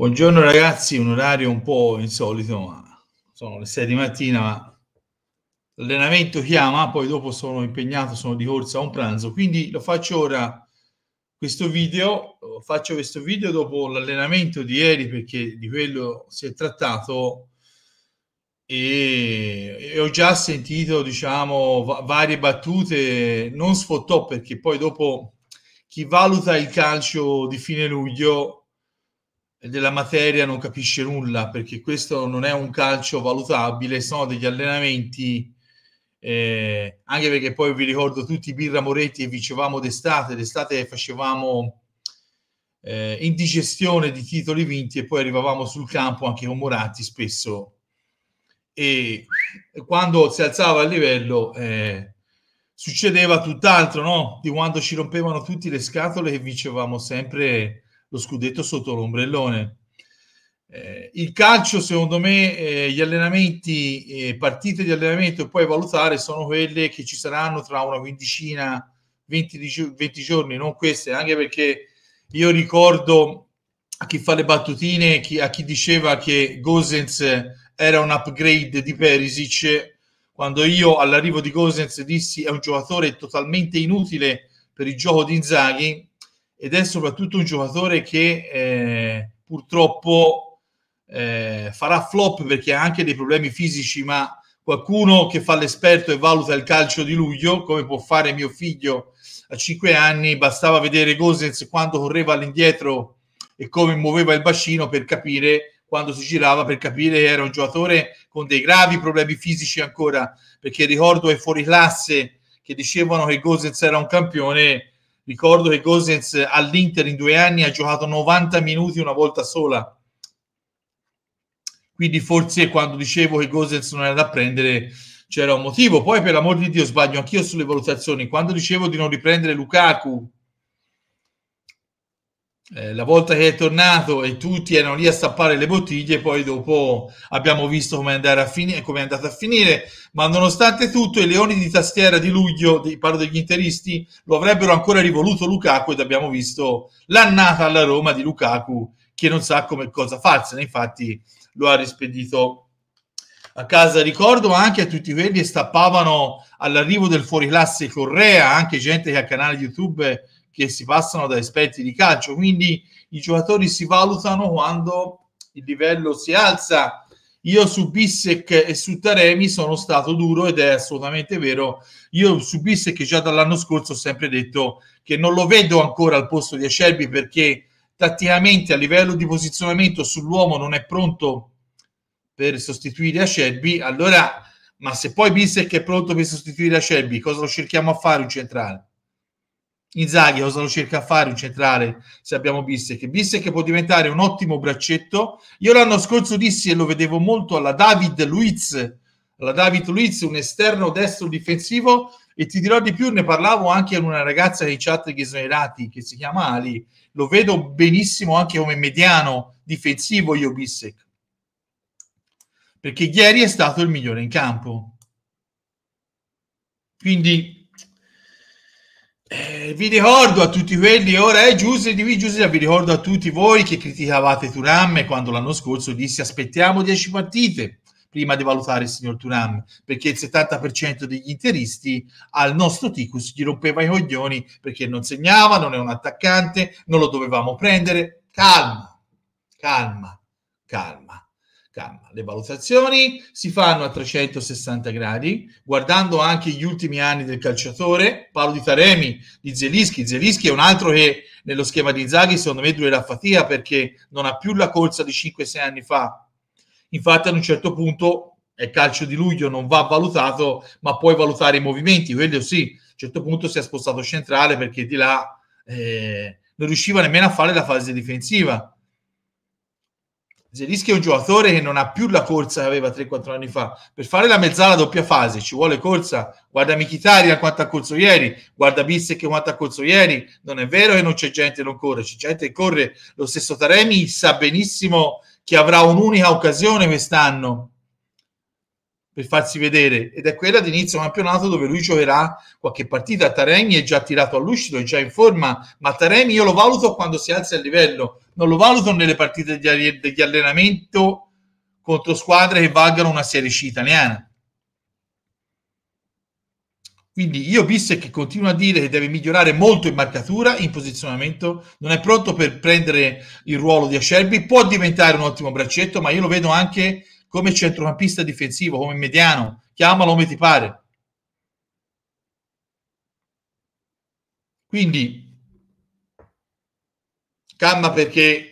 Buongiorno ragazzi, un orario un po' insolito, ma sono le 6 di mattina, ma l'allenamento chiama, poi dopo sono impegnato, sono di corsa a un pranzo, quindi lo faccio ora questo video, faccio questo video dopo l'allenamento di ieri perché di quello si è trattato e, e ho già sentito, diciamo, va- varie battute, non sfottò perché poi dopo chi valuta il calcio di fine luglio della materia non capisce nulla perché questo non è un calcio valutabile, sono degli allenamenti. Eh, anche perché poi vi ricordo tutti Birra Moretti e vincevamo d'estate, d'estate facevamo eh, indigestione di titoli vinti e poi arrivavamo sul campo anche con Moratti spesso e quando si alzava il livello eh, succedeva tutt'altro no? di quando ci rompevano tutti le scatole e vincevamo sempre lo scudetto sotto l'ombrellone. Eh, il calcio, secondo me, eh, gli allenamenti, eh, partite di allenamento e poi valutare sono quelle che ci saranno tra una quindicina, 20, 20 giorni, non queste, anche perché io ricordo a chi fa le battutine, chi, a chi diceva che Gosens era un upgrade di Perisic, quando io all'arrivo di Gosens dissi è un giocatore totalmente inutile per il gioco di Inzaghi, ed è soprattutto un giocatore che eh, purtroppo eh, farà flop perché ha anche dei problemi fisici, ma qualcuno che fa l'esperto e valuta il calcio di luglio, come può fare mio figlio a 5 anni, bastava vedere Gosens quando correva all'indietro e come muoveva il bacino per capire quando si girava per capire che era un giocatore con dei gravi problemi fisici ancora perché ricordo ai fuori classe che dicevano che Gosens era un campione Ricordo che Gosens all'Inter in due anni ha giocato 90 minuti una volta sola. Quindi forse quando dicevo che Gosens non era da prendere c'era un motivo. Poi per l'amor di Dio sbaglio anch'io sulle valutazioni. Quando dicevo di non riprendere Lukaku eh, la volta che è tornato e tutti erano lì a stappare le bottiglie, poi dopo abbiamo visto come è, fini- come è andata a finire, ma nonostante tutto i leoni di tastiera di luglio, di, parlo degli interisti, lo avrebbero ancora rivoluto Lukaku ed abbiamo visto l'annata alla Roma di Lukaku che non sa come cosa farsene, infatti lo ha rispedito a casa. Ricordo anche a tutti quelli che stappavano all'arrivo del fuoriclasse Correa, anche gente che ha canale YouTube che si passano da esperti di calcio, quindi i giocatori si valutano quando il livello si alza. Io su Bissec e su Taremi sono stato duro ed è assolutamente vero. Io su Bissec già dall'anno scorso ho sempre detto che non lo vedo ancora al posto di Acerbi perché tatticamente a livello di posizionamento sull'uomo non è pronto per sostituire Acerbi. Allora, ma se poi Bissec è pronto per sostituire Acerbi, cosa lo cerchiamo a fare in centrale? Inzaghi cerca a fare un centrale se abbiamo Bissec. Bissec può diventare un ottimo braccetto. Io l'anno scorso dissi e lo vedevo molto alla David Luiz, alla David Luiz, un esterno destro difensivo e ti dirò di più, ne parlavo anche a una ragazza dei chat ghisnerati che si chiama Ali, lo vedo benissimo anche come mediano difensivo io Bissec. Perché ieri è stato il migliore in campo. Quindi eh, vi ricordo a tutti quelli, ora è Giuseppe di Giuseppe, vi ricordo a tutti voi che criticavate Turam quando l'anno scorso disse aspettiamo 10 partite prima di valutare il signor Turam, perché il 70% degli interisti al nostro Ticus gli rompeva i coglioni perché non segnava, non è un attaccante, non lo dovevamo prendere. Calma, calma, calma. Calma, le valutazioni si fanno a 360 gradi, guardando anche gli ultimi anni del calciatore. Parlo di Taremi, di Zelischi. Zelischi è un altro che nello schema di Zaghi, secondo me, due la fatia perché non ha più la corsa di 5-6 anni fa. Infatti, ad un certo punto è calcio di luglio, non va valutato, ma puoi valutare i movimenti. Quello sì, a un certo punto si è spostato centrale perché di là eh, non riusciva nemmeno a fare la fase difensiva Zelischi è un giocatore che non ha più la corsa che aveva 3-4 anni fa. Per fare la mezzala doppia fase ci vuole corsa. Guarda Michitaria quanto ha corso ieri, guarda Bissec quanto ha corso ieri. Non è vero che non c'è gente che non corre, c'è gente che corre. Lo stesso Taremi sa benissimo che avrà un'unica occasione quest'anno per farsi vedere ed è quella di inizio campionato dove lui giocherà qualche partita. Taremi è già tirato all'uscito, è già in forma, ma Taremi io lo valuto quando si alza il livello, non lo valuto nelle partite degli allenamento contro squadre che valgano una Serie C italiana. Quindi io visto che continua a dire che deve migliorare molto in marcatura, in posizionamento, non è pronto per prendere il ruolo di Acerbi, può diventare un ottimo braccetto, ma io lo vedo anche come centrocampista difensivo, come mediano, chiamalo come ti pare. Quindi, calma perché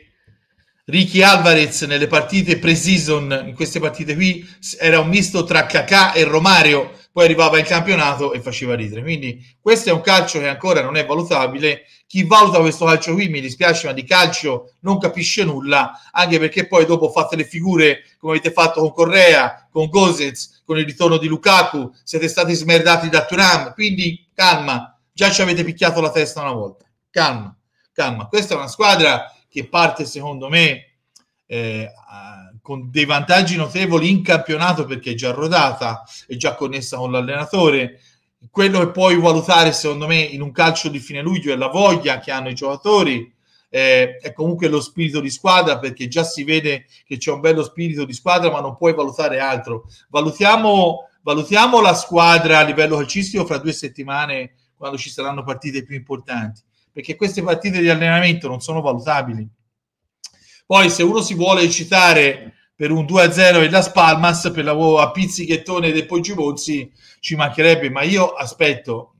Ricky Alvarez nelle partite pre-season, in queste partite qui, era un misto tra Kakà e Romario, poi arrivava in campionato e faceva ridere. Quindi questo è un calcio che ancora non è valutabile. Chi valuta questo calcio qui, mi dispiace, ma di calcio non capisce nulla, anche perché poi dopo fate le figure come avete fatto con Correa, con Gosez, con il ritorno di Lukaku, siete stati smerdati da Turam. Quindi calma, già ci avete picchiato la testa una volta. Calma, calma. Questa è una squadra che parte, secondo me, eh, con dei vantaggi notevoli in campionato perché è già rodata, e già connessa con l'allenatore. Quello che puoi valutare, secondo me, in un calcio di fine luglio è la voglia che hanno i giocatori, eh, è comunque lo spirito di squadra perché già si vede che c'è un bello spirito di squadra, ma non puoi valutare altro. Valutiamo, valutiamo la squadra a livello calcistico fra due settimane quando ci saranno partite più importanti, perché queste partite di allenamento non sono valutabili. Poi se uno si vuole citare per un 2-0 e Las Palmas per la, a pizzichettone dei Poggibonzi ci mancherebbe, ma io aspetto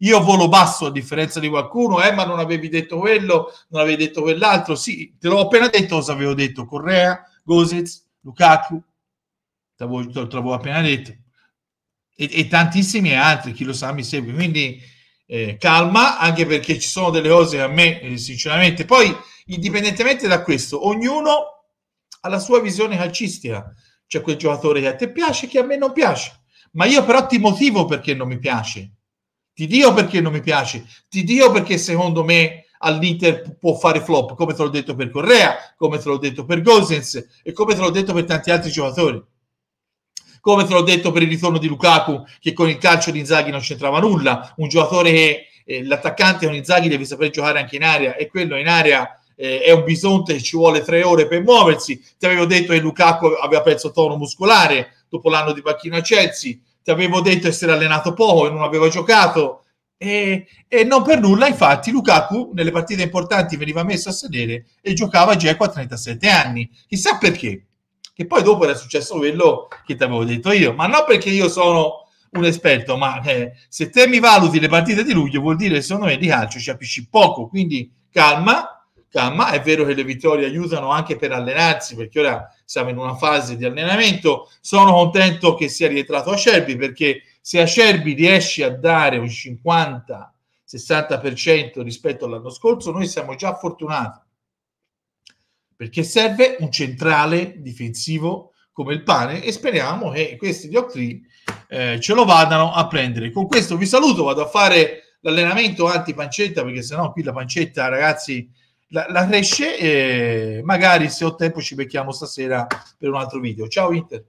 io volo basso a differenza di qualcuno, eh, ma non avevi detto quello, non avevi detto quell'altro. Sì, te l'ho appena detto cosa avevo detto. Correa, Gosez, Lukaku, te l'avevo appena detto. E, e, tantissimi altri, chi lo sa mi segue. Quindi eh, calma, anche perché ci sono delle cose a me, eh, sinceramente. Poi, indipendentemente da questo, ognuno alla sua visione calcistica. C'è quel giocatore che a te piace che a me non piace, ma io però ti motivo perché non mi piace. Ti dio perché non mi piace, ti dio perché secondo me all'Inter può fare flop, come te l'ho detto per Correa, come te l'ho detto per Gosens e come te l'ho detto per tanti altri giocatori. Come te l'ho detto per il ritorno di Lukaku, che con il calcio di Inzaghi non c'entrava nulla, un giocatore che eh, l'attaccante con Inzaghi deve saper giocare anche in area e quello in area eh, è un bisonte ci vuole tre ore per muoversi. Ti avevo detto che Lukaku aveva perso tono muscolare dopo l'anno di panchina a Chelsea. Ti avevo detto di essere allenato poco e non aveva giocato. E, e, non per nulla, infatti, Lukaku nelle partite importanti veniva messo a sedere e giocava Geco a 37 anni. Chissà perché. Che poi dopo era successo quello che ti avevo detto io, ma non perché io sono un esperto, ma eh, se te mi valuti le partite di luglio vuol dire che secondo me di calcio ci capisci poco, quindi calma, Camma. Ah, è vero che le vittorie aiutano anche per allenarsi, perché ora siamo in una fase di allenamento. Sono contento che sia rientrato a Scerbi, perché se a Scerbi riesci a dare un 50-60% rispetto all'anno scorso, noi siamo già fortunati, perché serve un centrale difensivo come il pane e speriamo che questi Dioctri eh, ce lo vadano a prendere. Con questo vi saluto, vado a fare l'allenamento anti pancetta perché sennò qui la pancetta ragazzi la, la cresce e eh, magari se ho tempo ci becchiamo stasera per un altro video. Ciao Inter.